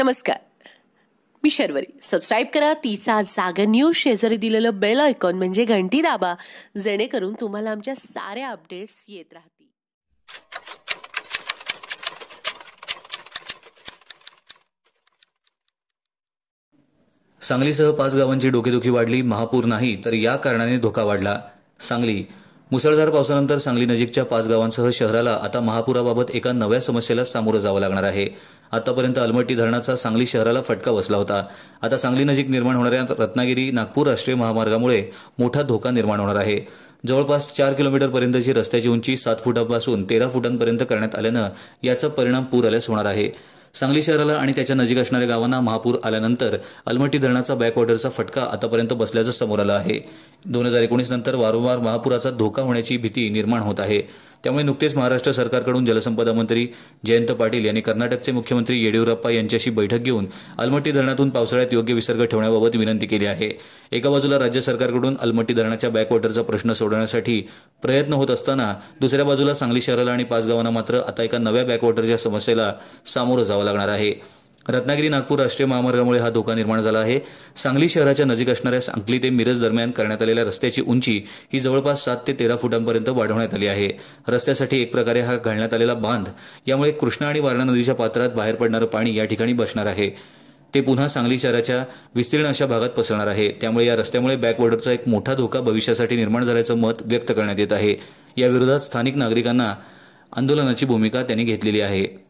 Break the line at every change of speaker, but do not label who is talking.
नमस्कार मी शर्वरी सबस्क्राईब करा तिचा जागा न्यूज शेजारी दिलेलं बेल आयकॉन म्हणजे घंटी दाबा जेणेकरून तुम्हाला आमच्या साऱ्या अपडेट्स येत राहतील
सांगलीसह पाच गावांची डोकेदुखी वाढली महापूर नाही तर या कारणाने धोका वाढला सांगली मुसळधार पावसानंतर सांगली नजीकच्या पाच गावांसह शहराला आता महापुराबाबत एका नव्या समस्येला सामोरं जावं लागणार आहे आतापर्यंत अलमट्टी धरणाचा सांगली शहराला फटका बसला होता आता सांगली नजीक निर्माण होणाऱ्या रत्नागिरी नागपूर राष्ट्रीय महामार्गामुळे मोठा धोका निर्माण होणार आहे जवळपास चार किलोमीटरपर्यंतची रस्त्याची उंची सात फुटापासून तेरा फुटांपर्यंत करण्यात आल्यानं याचा परिणाम पूर आल्यास होणार आहे सांगली शहराला आणि त्याच्या नजीक असणाऱ्या गावांना महापूर आल्यानंतर अलमट्टी धरणाचा बॅकवॉटरचा फटका आतापर्यंत बसल्याचं समोर आलं आहे दोन हजार एकोणीस नंतर वारंवार महापुराचा धोका होण्याची भीती निर्माण होत आहे त्यामुळे नुकतेच महाराष्ट्र सरकारकडून जलसंपदा मंत्री जयंत पाटील यांनी कर्नाटकचे मुख्यमंत्री येडियुरप्पा यांच्याशी बैठक घेऊन अलमट्टी धरणातून पावसाळ्यात योग्य विसर्ग ठेवण्याबाबत विनंती केली आहे एका बाजूला राज्य सरकारकडून अलमट्टी धरणाच्या बॅकवॉटरचा प्रश्न सोडवण्यासाठी प्रयत्न होत असताना दुसऱ्या बाजूला सांगली शहराला आणि पाच गावांना मात्र आता एका नव्या बॅकवॉटरच्या समस्येला सामोरं जावं लागणार आहे रत्नागिरी नागपूर राष्ट्रीय महामार्गामुळे हा धोका निर्माण झाला आहे सांगली शहराच्या नजीक असणाऱ्या सांगली ते मिरज दरम्यान करण्यात आलेल्या रस्त्याची उंची ही जवळपास सात ते तेरा फुटांपर्यंत वाढवण्यात आली आहे रस्त्यासाठी एक प्रकारे हा घालण्यात आलेला बांध यामुळे कृष्णा आणि वारणा नदीच्या पात्रात बाहेर पडणारं पाणी या ठिकाणी बसणार आहे ते पुन्हा सांगली शहराच्या विस्तीर्ण अशा भागात पसरणार आहे त्यामुळे या रस्त्यामुळे बॅकवॉर्डरचा एक मोठा धोका भविष्यासाठी निर्माण झाल्याचं मत व्यक्त करण्यात येत आहे याविरोधात स्थानिक नागरिकांना आंदोलनाची भूमिका त्यांनी घेतलेली आहे